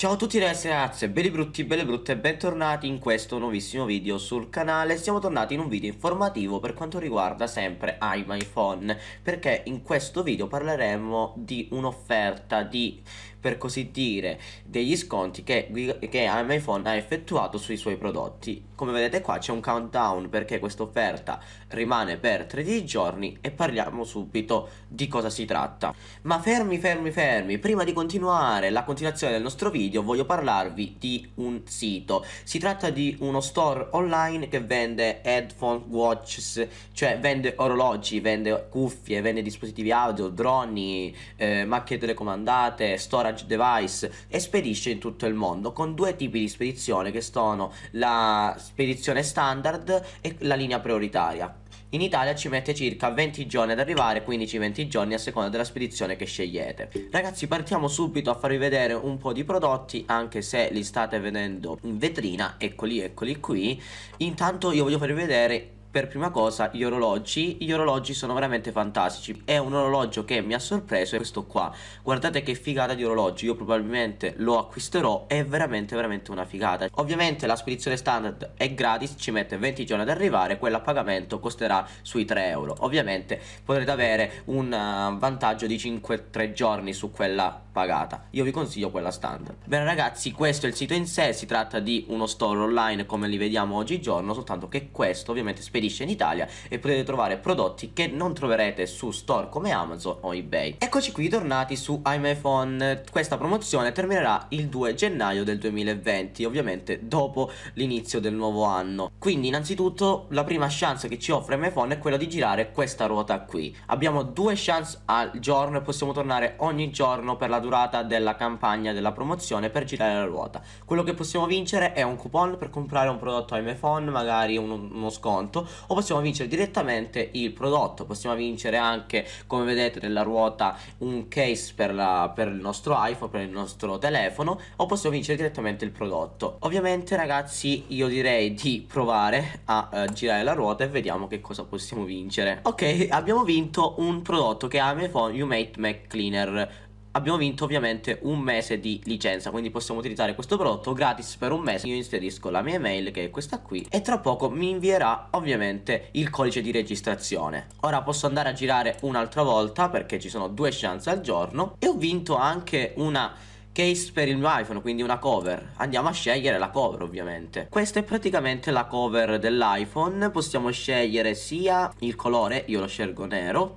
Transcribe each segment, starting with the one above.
Ciao a tutti ragazzi e ragazze, belli brutti, belle brutte e bentornati in questo nuovissimo video sul canale Siamo tornati in un video informativo per quanto riguarda sempre iMyPhone Perché in questo video parleremo di un'offerta di, per così dire, degli sconti che, che iMyPhone ha effettuato sui suoi prodotti Come vedete qua c'è un countdown perché questa offerta rimane per 13 giorni e parliamo subito di cosa si tratta Ma fermi fermi fermi, prima di continuare la continuazione del nostro video video voglio parlarvi di un sito. Si tratta di uno store online che vende headphone watches, cioè vende orologi, vende cuffie, vende dispositivi audio, droni, eh, macchine telecomandate, storage device e spedisce in tutto il mondo con due tipi di spedizione che sono la spedizione standard e la linea prioritaria. In Italia ci mette circa 20 giorni ad arrivare, 15-20 giorni a seconda della spedizione che scegliete. Ragazzi partiamo subito a farvi vedere un po' di prodotti, anche se li state vedendo in vetrina, eccoli eccoli qui. Intanto io voglio farvi vedere per prima cosa gli orologi gli orologi sono veramente fantastici è un orologio che mi ha sorpreso è questo qua guardate che figata di orologio io probabilmente lo acquisterò è veramente veramente una figata ovviamente la spedizione standard è gratis ci mette 20 giorni ad arrivare quella a pagamento costerà sui 3 euro ovviamente potrete avere un uh, vantaggio di 5-3 giorni su quella pagata io vi consiglio quella standard bene ragazzi questo è il sito in sé si tratta di uno store online come li vediamo oggigiorno soltanto che questo ovviamente spedizione spedisce in Italia e potete trovare prodotti che non troverete su store come Amazon o eBay. Eccoci qui tornati su iMyPhone, questa promozione terminerà il 2 gennaio del 2020, ovviamente dopo l'inizio del nuovo anno. Quindi innanzitutto la prima chance che ci offre iMyPhone è quella di girare questa ruota qui. Abbiamo due chance al giorno e possiamo tornare ogni giorno per la durata della campagna della promozione per girare la ruota. Quello che possiamo vincere è un coupon per comprare un prodotto iMyPhone, magari uno, uno sconto, o possiamo vincere direttamente il prodotto possiamo vincere anche come vedete nella ruota un case per, la, per il nostro iPhone per il nostro telefono o possiamo vincere direttamente il prodotto ovviamente ragazzi io direi di provare a uh, girare la ruota e vediamo che cosa possiamo vincere ok abbiamo vinto un prodotto che è Amazon Humate Mac Cleaner abbiamo vinto ovviamente un mese di licenza quindi possiamo utilizzare questo prodotto gratis per un mese io inserisco la mia email che è questa qui e tra poco mi invierà ovviamente il codice di registrazione ora posso andare a girare un'altra volta perché ci sono due chance al giorno e ho vinto anche una case per il mio iPhone, quindi una cover. Andiamo a scegliere la cover ovviamente. Questa è praticamente la cover dell'iPhone, possiamo scegliere sia il colore, io lo scelgo nero,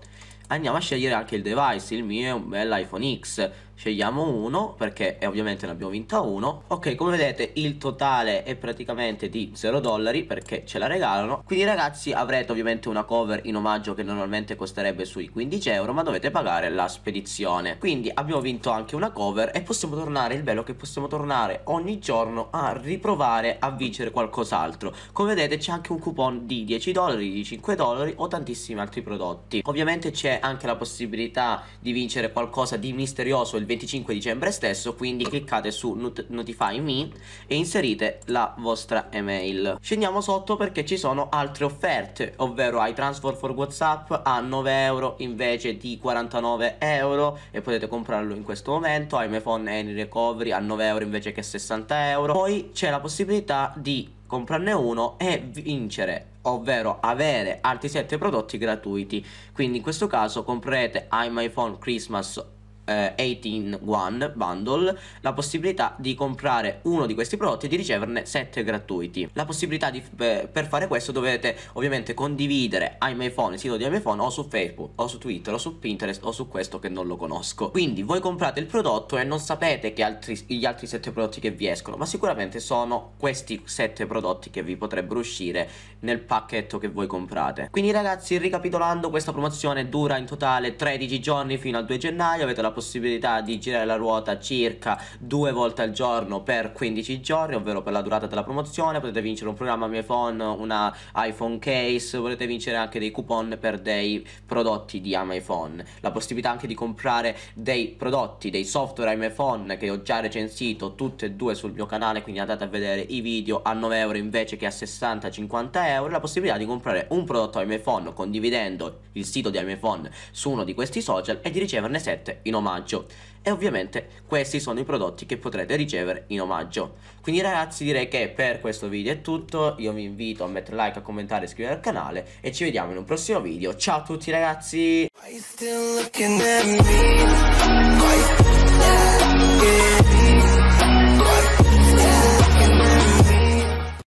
andiamo a scegliere anche il device il mio è un bel iPhone X scegliamo uno perché eh, ovviamente ne abbiamo vinta uno ok come vedete il totale è praticamente di 0 dollari perché ce la regalano quindi ragazzi avrete ovviamente una cover in omaggio che normalmente costerebbe sui 15 euro ma dovete pagare la spedizione quindi abbiamo vinto anche una cover e possiamo tornare il bello è che possiamo tornare ogni giorno a riprovare a vincere qualcos'altro come vedete c'è anche un coupon di 10 dollari di 5 dollari o tantissimi altri prodotti ovviamente c'è anche la possibilità di vincere qualcosa di misterioso il 25 dicembre stesso, quindi cliccate su not Notify Me e inserite la vostra email. Scendiamo sotto perché ci sono altre offerte, ovvero i transfer for WhatsApp a 9 euro invece di 49 euro e potete comprarlo in questo momento, hai iPhone Any Recovery a 9 euro invece che 60 euro. Poi c'è la possibilità di comprarne uno e vincere ovvero avere altri 7 prodotti gratuiti quindi in questo caso comprerete iMyPhone Christmas eh, 18 One Bundle la possibilità di comprare uno di questi prodotti e di riceverne 7 gratuiti. La possibilità di, eh, per fare questo dovete ovviamente condividere i iMyPhone, il sito di iMyPhone o su Facebook o su Twitter o su Pinterest o su questo che non lo conosco. Quindi voi comprate il prodotto e non sapete che altri, gli altri 7 prodotti che vi escono, ma sicuramente sono questi 7 prodotti che vi potrebbero uscire nel pacchetto che voi comprate. Quindi ragazzi, ricapitolando, questa promozione dura in totale 13 giorni fino al 2 gennaio, avete la possibilità di girare la ruota circa due volte al giorno per 15 giorni, ovvero per la durata della promozione, potete vincere un programma mio iPhone, una iPhone case, potete vincere anche dei coupon per dei prodotti di iPhone, la possibilità anche di comprare dei prodotti, dei software iPhone che ho già recensito tutte e due sul mio canale, quindi andate a vedere i video a 9 euro invece che a 60-50 euro, la possibilità di comprare un prodotto iPhone condividendo il sito di iPhone su uno di questi social e di riceverne 7 in omaggio omaggio e ovviamente questi sono i prodotti che potrete ricevere in omaggio quindi ragazzi direi che per questo video è tutto io vi invito a mettere like, a commentare, iscrivervi al canale e ci vediamo in un prossimo video ciao a tutti ragazzi Why you still looking at me? Why you